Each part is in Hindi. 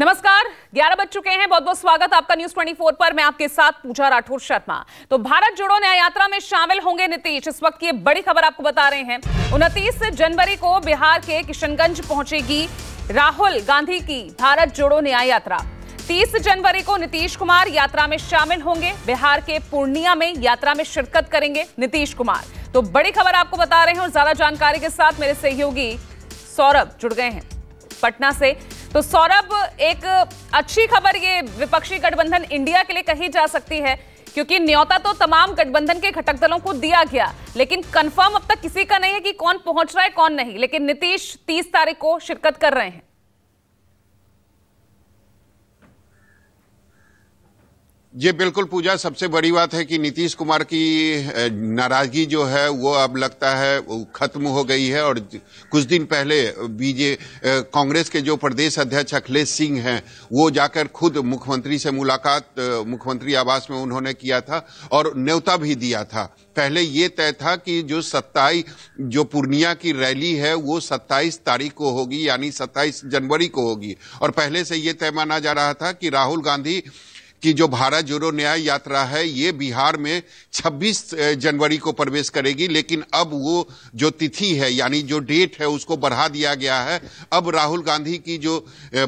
नमस्कार 11 बज चुके हैं बहुत बहुत स्वागत आपका न्यूज 24 पर मैं आपके साथ पूजा राठौर शर्मा तो भारत जोड़ो न्याय यात्रा में शामिल होंगे नीतीश इस वक्त की बड़ी खबर आपको बता रहे हैं उनतीस जनवरी को बिहार के किशनगंज पहुंचेगी राहुल गांधी की भारत जोड़ो न्याय यात्रा 30 जनवरी को नीतीश कुमार यात्रा में शामिल होंगे बिहार के पूर्णिया में यात्रा में शिरकत करेंगे नीतीश कुमार तो बड़ी खबर आपको बता रहे हैं और ज्यादा जानकारी के साथ मेरे सहयोगी सौरभ जुड़ गए हैं पटना से तो सौरभ एक अच्छी खबर ये विपक्षी गठबंधन इंडिया के लिए कही जा सकती है क्योंकि न्योता तो तमाम गठबंधन के घटक दलों को दिया गया लेकिन कंफर्म अब तक किसी का नहीं है कि कौन पहुंच रहा है कौन नहीं लेकिन नीतीश 30 तारीख को शिरकत कर रहे हैं जी बिल्कुल पूजा सबसे बड़ी बात है कि नीतीश कुमार की नाराजगी जो है वो अब लगता है खत्म हो गई है और कुछ दिन पहले बीजे कांग्रेस के जो प्रदेश अध्यक्ष अखिलेश सिंह हैं वो जाकर खुद मुख्यमंत्री से मुलाकात मुख्यमंत्री आवास में उन्होंने किया था और न्यौता भी दिया था पहले ये तय था कि जो सत्ताई जो पूर्णिया की रैली है वो सत्ताईस तारीख को होगी यानी सत्ताईस जनवरी को होगी और पहले से ये तय माना जा रहा था कि राहुल गांधी कि जो भारत जोड़ो न्याय यात्रा है ये बिहार में 26 जनवरी को प्रवेश करेगी लेकिन अब वो जो तिथि है यानी जो डेट है उसको बढ़ा दिया गया है अब राहुल गांधी की जो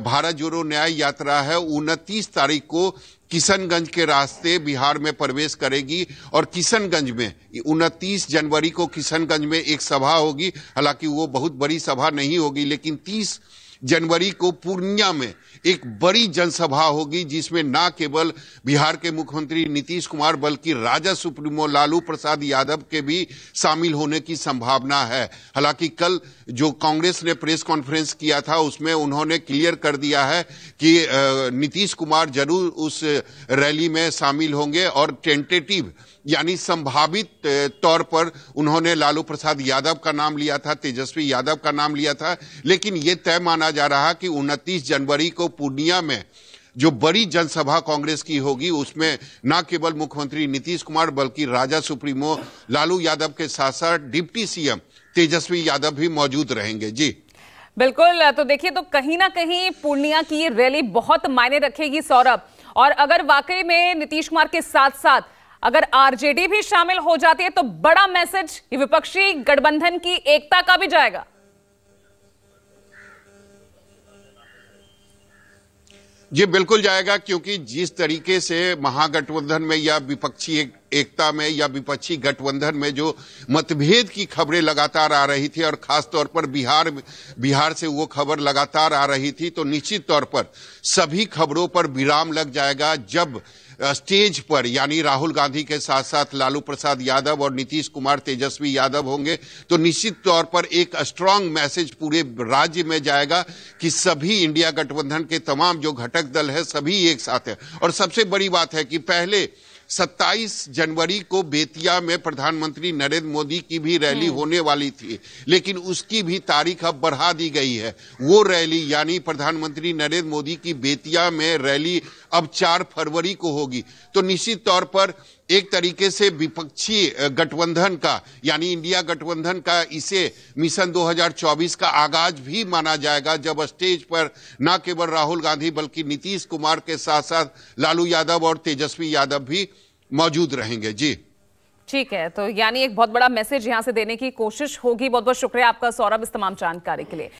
भारत जोड़ो न्याय यात्रा है उनतीस तारीख को किशनगंज के रास्ते बिहार में प्रवेश करेगी और किशनगंज में उनतीस जनवरी को किशनगंज में एक सभा होगी हालांकि वो बहुत बड़ी सभा नहीं होगी लेकिन तीस जनवरी को पूर्णिया में एक बड़ी जनसभा होगी जिसमें ना केवल बिहार के मुख्यमंत्री नीतीश कुमार बल्कि राजा सुप्रीमो लालू प्रसाद यादव के भी शामिल होने की संभावना है हालांकि कल जो कांग्रेस ने प्रेस कॉन्फ्रेंस किया था उसमें उन्होंने क्लियर कर दिया है कि नीतीश कुमार जरूर उस रैली में शामिल होंगे और टेंटेटिव यानी संभावित तौर पर उन्होंने लालू प्रसाद यादव का नाम लिया था तेजस्वी यादव का नाम लिया था लेकिन ये तय माना जा रहा कि 29 जनवरी को पूर्णिया में जो बड़ी जनसभा कांग्रेस की होगी उसमें न केवल मुख्यमंत्री नीतीश कुमार बल्कि राजा सुप्रीमो लालू यादव के साथ साथ डिप्टी सीएम तेजस्वी यादव भी मौजूद रहेंगे जी बिल्कुल तो देखिए तो कहीं ना कहीं पूर्णिया की रैली बहुत मायने रखेगी सौरभ और अगर वाकई में नीतीश कुमार के साथ साथ अगर आरजेडी भी शामिल हो जाती है तो बड़ा मैसेज विपक्षी गठबंधन की एकता का भी जाएगा जी बिल्कुल जाएगा क्योंकि जिस तरीके से महागठबंधन में या विपक्षी एकता में या विपक्षी गठबंधन में जो मतभेद की खबरें लगातार आ रही थी और खासतौर पर बिहार बिहार से वो खबर लगातार आ रही थी तो निश्चित तौर पर सभी खबरों पर विराम लग जाएगा जब स्टेज पर यानी राहुल गांधी के साथ साथ लालू प्रसाद यादव और नीतीश कुमार तेजस्वी यादव होंगे तो निश्चित तौर पर एक स्ट्रांग मैसेज पूरे राज्य में जाएगा कि सभी इंडिया गठबंधन के तमाम जो घटक दल है सभी एक साथ है और सबसे बड़ी बात है कि पहले 27 जनवरी को बेतिया में प्रधानमंत्री नरेंद्र मोदी की भी रैली हम्म। होने वाली थी लेकिन उसकी भी तारीख अब बढ़ा दी गई है वो रैली यानी प्रधानमंत्री नरेंद्र मोदी की बेतिया में रैली अब 4 फरवरी को होगी तो निश्चित तौर पर एक तरीके से विपक्षी गठबंधन का यानी इंडिया गठबंधन का इसे मिशन 2024 का आगाज भी माना जाएगा जब स्टेज पर न केवल राहुल गांधी बल्कि नीतीश कुमार के साथ साथ लालू यादव और तेजस्वी यादव भी मौजूद रहेंगे जी ठीक है तो यानी एक बहुत बड़ा मैसेज यहां से देने की कोशिश होगी बहुत बहुत शुक्रिया आपका सौरभ इस तमाम जानकारी के लिए